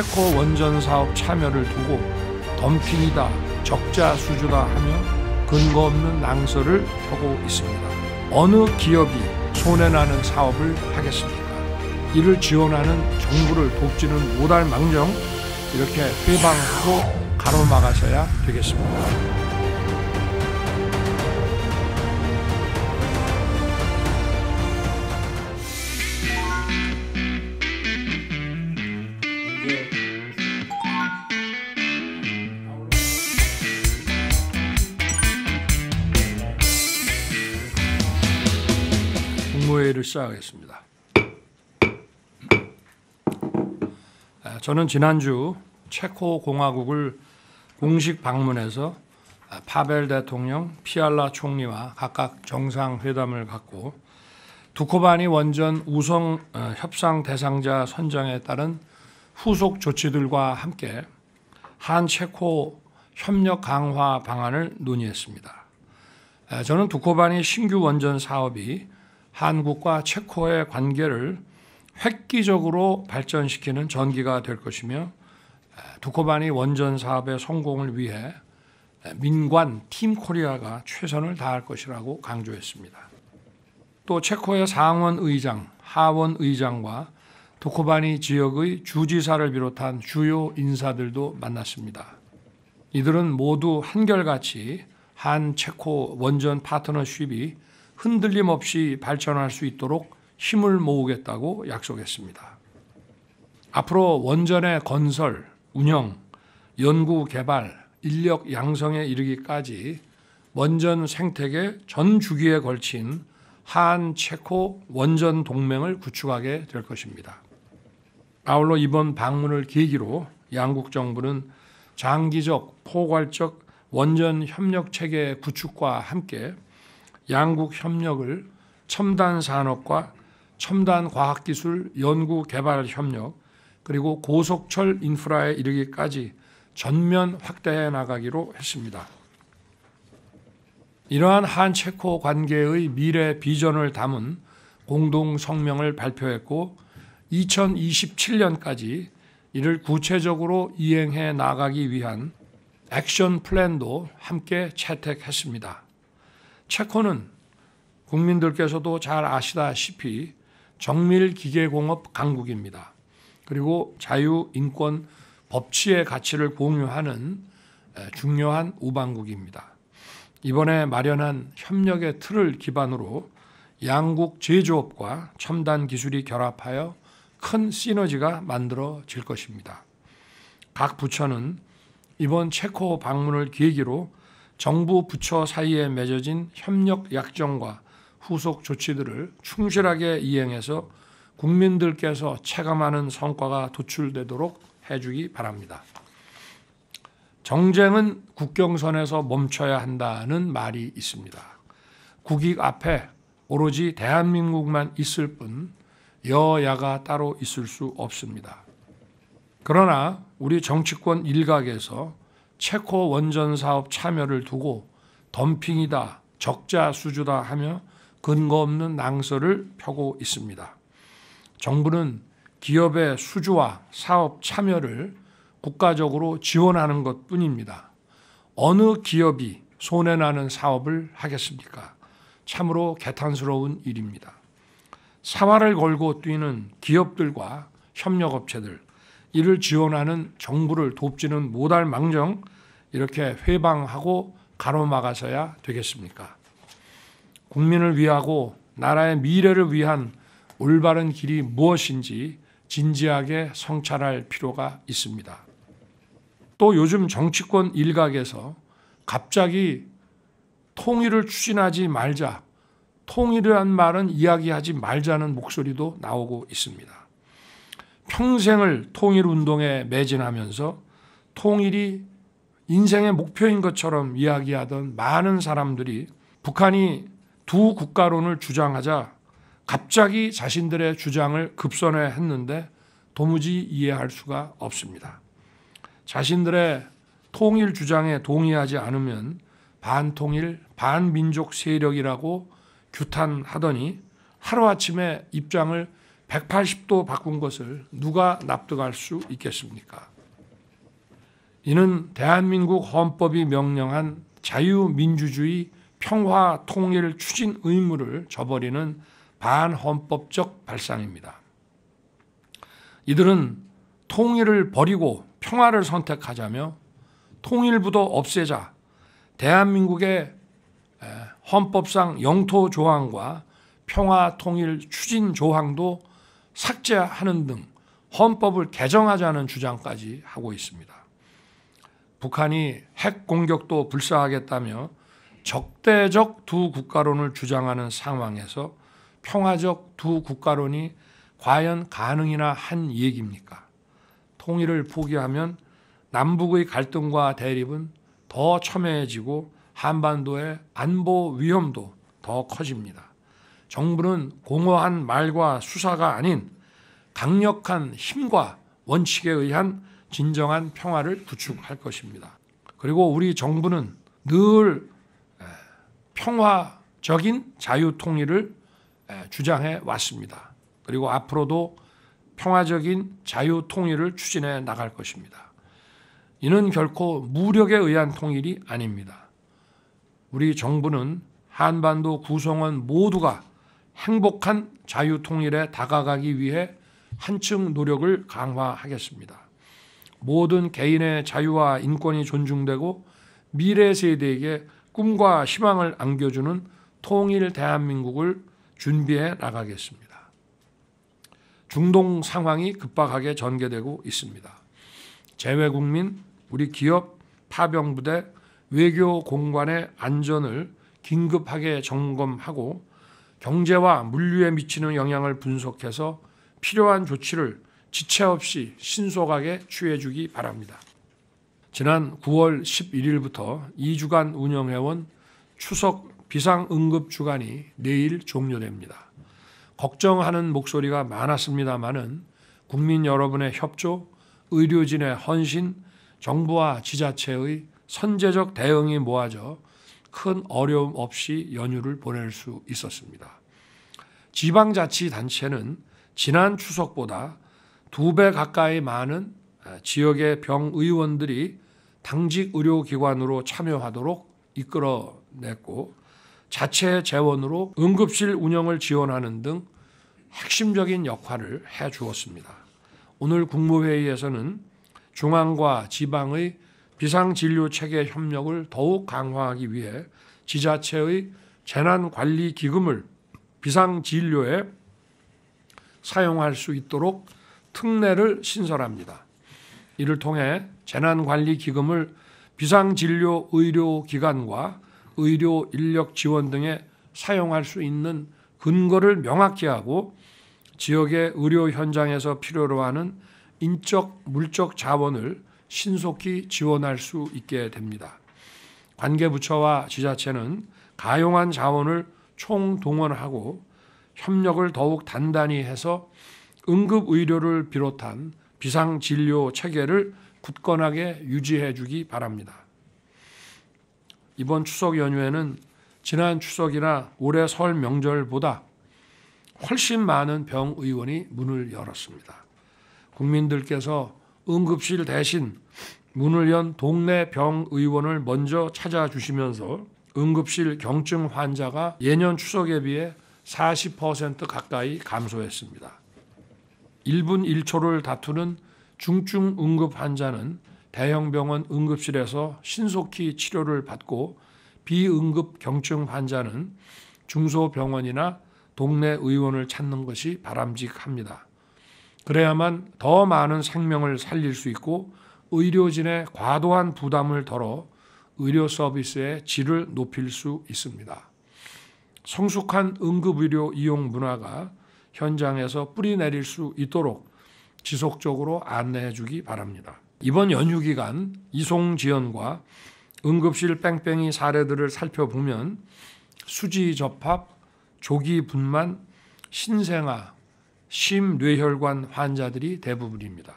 체코 원전 사업 참여를 두고 덤핑이다, 적자 수주다 하며 근거 없는 낭설을 하고 있습니다. 어느 기업이 손해나는 사업을 하겠습니까? 이를 지원하는 정부를 돕지는 못할 망정 이렇게 회방하고 가로막아서야 되겠습니다. 시작하겠습니다. 아, 저는 지난주 체코 공화국을 공식 방문해서 아, 파벨 대통령, 피알라 총리와 각각 정상회담을 갖고 두코바니 원전 우성 어, 협상 대상자 선정에 따른 후속 조치들과 함께 한 체코 협력 강화 방안을 논의했습니다. 아, 저는 두코바니 신규 원전 사업이 한국과 체코의 관계를 획기적으로 발전시키는 전기가 될 것이며 두코바니 원전 사업의 성공을 위해 민관 팀 코리아가 최선을 다할 것이라고 강조했습니다. 또 체코의 상원 의장, 하원 의장과 도코바니 지역의 주지사를 비롯한 주요 인사들도 만났습니다. 이들은 모두 한결같이 한 체코 원전 파트너십이 흔들림 없이 발전할 수 있도록 힘을 모으겠다고 약속했습니다. 앞으로 원전의 건설, 운영, 연구 개발, 인력 양성에 이르기까지 원전 생태계 전 주기에 걸친 한 체코 원전 동맹을 구축하게 될 것입니다. 아울러 이번 방문을 계기로 양국 정부는 장기적 포괄적 원전 협력 체계 구축과 함께 양국 협력을 첨단 산업과 첨단 과학기술 연구 개발 협력 그리고 고속철 인프라에 이르기까지 전면 확대해 나가기로 했습니다. 이러한 한 체코 관계의 미래 비전을 담은 공동 성명을 발표했고 2027년까지 이를 구체적으로 이행해 나가기 위한 액션 플랜도 함께 채택했습니다. 체코는 국민들께서도 잘 아시다시피 정밀 기계공업 강국입니다. 그리고 자유, 인권, 법치의 가치를 공유하는 중요한 우방국입니다. 이번에 마련한 협력의 틀을 기반으로 양국 제조업과 첨단 기술이 결합하여 큰 시너지가 만들어질 것입니다. 각 부처는 이번 체코 방문을 계기로 정부 부처 사이에 맺어진 협력 약정과 후속 조치들을 충실하게 이행해서 국민들께서 체감하는 성과가 도출되도록 해주기 바랍니다. 정쟁은 국경선에서 멈춰야 한다는 말이 있습니다. 국익 앞에 오로지 대한민국만 있을 뿐 여야가 따로 있을 수 없습니다. 그러나 우리 정치권 일각에서 체코 원전 사업 참여를 두고 덤핑이다, 적자 수주다 하며 근거 없는 낭설을 펴고 있습니다. 정부는 기업의 수주와 사업 참여를 국가적으로 지원하는 것 뿐입니다. 어느 기업이 손해나는 사업을 하겠습니까? 참으로 개탄스러운 일입니다. 사활을 걸고 뛰는 기업들과 협력업체들, 이를 지원하는 정부를 돕지는 못할 망정 이렇게 회방하고 가로막아서야 되겠습니까? 국민을 위하고 나라의 미래를 위한 올바른 길이 무엇인지 진지하게 성찰할 필요가 있습니다. 또 요즘 정치권 일각에서 갑자기 통일을 추진하지 말자, 통일이란 말은 이야기하지 말자는 목소리도 나오고 있습니다. 평생을 통일운동에 매진하면서 통일이 인생의 목표인 것처럼 이야기하던 많은 사람들이 북한이 두 국가론을 주장하자 갑자기 자신들의 주장을 급선회 했는데 도무지 이해할 수가 없습니다. 자신들의 통일 주장에 동의하지 않으면 반통일, 반민족 세력이라고 규탄하더니 하루아침에 입장을 180도 바꾼 것을 누가 납득할 수 있겠습니까? 이는 대한민국 헌법이 명령한 자유민주주의 평화 통일 추진 의무를 저버리는 반헌법적 발상입니다. 이들은 통일을 버리고 평화를 선택하자며 통일부도 없애자 대한민국의 헌법상 영토 조항과 평화 통일 추진 조항도 삭제하는 등 헌법을 개정하자는 주장까지 하고 있습니다. 북한이 핵 공격도 불사하겠다며 적대적 두 국가론을 주장하는 상황에서 평화적 두 국가론이 과연 가능이나 한 얘기입니까? 통일을 포기하면 남북의 갈등과 대립은 더 첨예해지고 한반도의 안보 위험도 더 커집니다. 정부는 공허한 말과 수사가 아닌 강력한 힘과 원칙에 의한 진정한 평화를 구축할 것입니다. 그리고 우리 정부는 늘 평화적인 자유 통일을 주장해 왔습니다. 그리고 앞으로도 평화적인 자유 통일을 추진해 나갈 것입니다. 이는 결코 무력에 의한 통일이 아닙니다. 우리 정부는 한반도 구성원 모두가 행복한 자유통일에 다가가기 위해 한층 노력을 강화하겠습니다. 모든 개인의 자유와 인권이 존중되고 미래 세대에게 꿈과 희망을 안겨주는 통일 대한민국을 준비해 나가겠습니다. 중동 상황이 급박하게 전개되고 있습니다. 재외국민, 우리 기업, 파병부대, 외교 공관의 안전을 긴급하게 점검하고 경제와 물류에 미치는 영향을 분석해서 필요한 조치를 지체 없이 신속하게 취해주기 바랍니다. 지난 9월 11일부터 2주간 운영해온 추석 비상응급주간이 내일 종료됩니다. 걱정하는 목소리가 많았습니다만은 국민 여러분의 협조, 의료진의 헌신, 정부와 지자체의 선제적 대응이 모아져 큰 어려움 없이 연휴를 보낼 수 있었습니다. 지방자치단체는 지난 추석보다 두 배 가까이 많은 아, 지역의 병의원들이 당직 의료기관으로 참여하도록 이끌어냈고 자체 재원으로 응급실 운영을 지원하는 등 핵심적인 역할을 해 주었습니다. 오늘 국무회의에서는 중앙과 지방의 비상진료 체계 협력을 더욱 강화하기 위해 지자체의 재난관리기금을 비상진료에 사용할 수 있도록 특례를 신설합니다. 이를 통해 재난관리기금을 비상진료 의료기관과 의료 인력 지원 등에 사용할 수 있는 근거를 명확히 하고 지역의 의료 현장에서 필요로 하는 인적, 물적 자원을 신속히 지원할 수 있게 됩니다. 관계부처와 지자체는 가용한 자원을 총동원하고 협력을 더욱 단단히 해서 응급의료를 비롯한 비상진료 체계를 굳건하게 유지해 주기 바랍니다. 이번 추석 연휴에는 지난 추석이나 올해 설 명절보다 훨씬 많은 병의원이 문을 열었습니다. 국민들께서 응급실 대신 문을 연 동네 병의원을 먼저 찾아주시면서 응급실 경증 환자가 예년 추석에 비해 40% 가까이 감소했습니다. 1분 1초를 다투는 중증 응급 환자는 대형병원 응급실에서 신속히 치료를 받고 비응급 경증 환자는 중소병원이나 동네 의원을 찾는 것이 바람직합니다. 그래야만 더 많은 생명을 살릴 수 있고 의료진의 과도한 부담을 덜어 의료 서비스의 질을 높일 수 있습니다. 성숙한 응급의료 이용 문화가 현장에서 뿌리 내릴 수 있도록 지속적으로 안내해 주기 바랍니다. 이번 연휴 기간 이송지연과 응급실 뺑뺑이 사례들을 살펴보면 수지 접합, 조기 분만, 신생아, 심뇌혈관 환자들이 대부분입니다.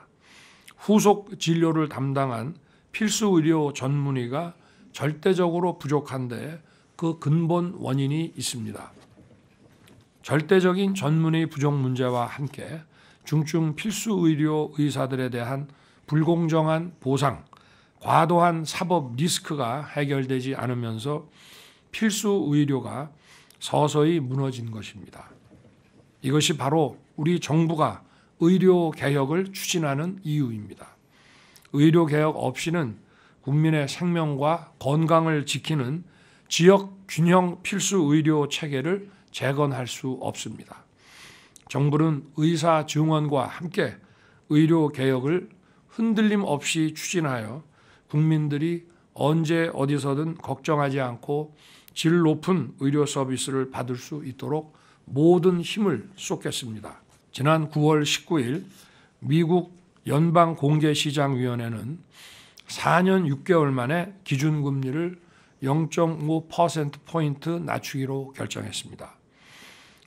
후속 진료를 담당한 필수 의료 전문의가 절대적으로 부족한데 그 근본 원인이 있습니다. 절대적인 전문의 부족 문제와 함께 중증 필수 의료 의사들에 대한 불공정한 보상, 과도한 사법 리스크가 해결되지 않으면서 필수 의료가 서서히 무너진 것입니다. 이것이 바로 우리 정부가 의료 개혁을 추진하는 이유입니다. 의료 개혁 없이는 국민의 생명과 건강을 지키는 지역 균형 필수 의료 체계를 재건할 수 없습니다. 정부는 의사 증원과 함께 의료 개혁을 흔들림 없이 추진하여 국민들이 언제 어디서든 걱정하지 않고 질 높은 의료 서비스를 받을 수 있도록 모든 힘을 쏟겠습니다. 지난 9월 19일 미국 연방공개시장위원회는 4년 6개월 만에 기준금리를 0.5%포인트 낮추기로 결정했습니다.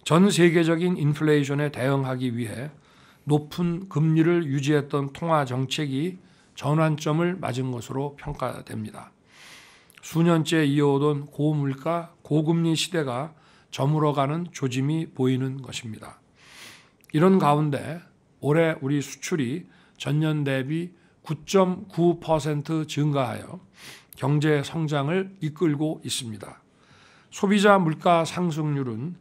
전 세계적인 인플레이션에 대응하기 위해 높은 금리를 유지했던 통화 정책이 전환점을 맞은 것으로 평가됩니다. 수년째 이어오던 고물가, 고금리 시대가 저물어가는 조짐이 보이는 것입니다. 이런 가운데 올해 우리 수출이 전년 대비 9.9% 증가하여 경제 성장을 이끌고 있습니다. 소비자 물가 상승률은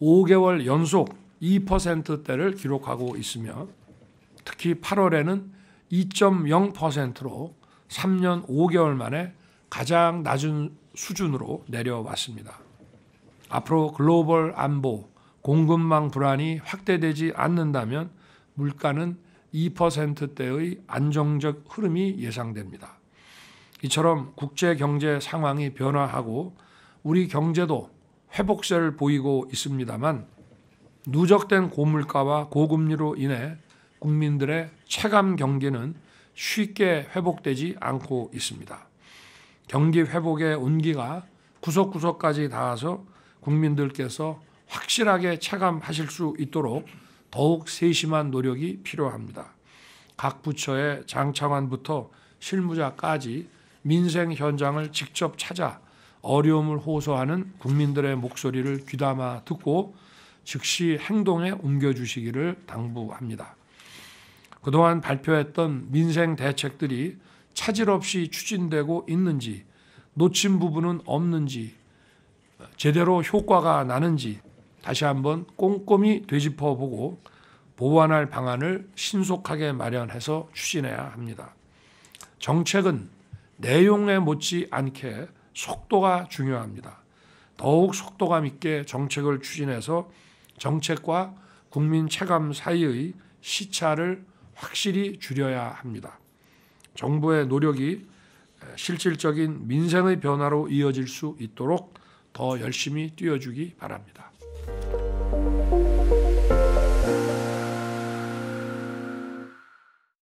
5개월 연속 2%대를 기록하고 있으며 특히 8월에는 2.0%로 3년 5개월 만에 가장 낮은 수준으로 내려왔습니다. 앞으로 글로벌 안보, 공급망 불안이 확대되지 않는다면 물가는 2%대의 안정적 흐름이 예상됩니다. 이처럼 국제 경제 상황이 변화하고 우리 경제도 회복세를 보이고 있습니다만 누적된 고물가와 고금리로 인해 국민들의 체감 경기는 쉽게 회복되지 않고 있습니다. 경기 회복의 온기가 구석구석까지 닿아서 국민들께서 확실하게 체감하실 수 있도록 더욱 세심한 노력이 필요합니다. 각 부처의 장차관부터 실무자까지 민생 현장을 직접 찾아 어려움을 호소하는 국민들의 목소리를 귀담아 듣고 즉시 행동에 옮겨주시기를 당부합니다. 그동안 발표했던 민생 대책들이 차질 없이 추진되고 있는지, 놓친 부분은 없는지, 제대로 효과가 나는지 다시 한번 꼼꼼히 되짚어보고 보완할 방안을 신속하게 마련해서 추진해야 합니다. 정책은 내용에 못지 않게 속도가 중요합니다. 더욱 속도감 있게 정책을 추진해서 정책과 국민 체감 사이의 시차를 확실히 줄여야 합니다. 정부의 노력이 실질적인 민생의 변화로 이어질 수 있도록 더 열심히 뛰어주기 바랍니다.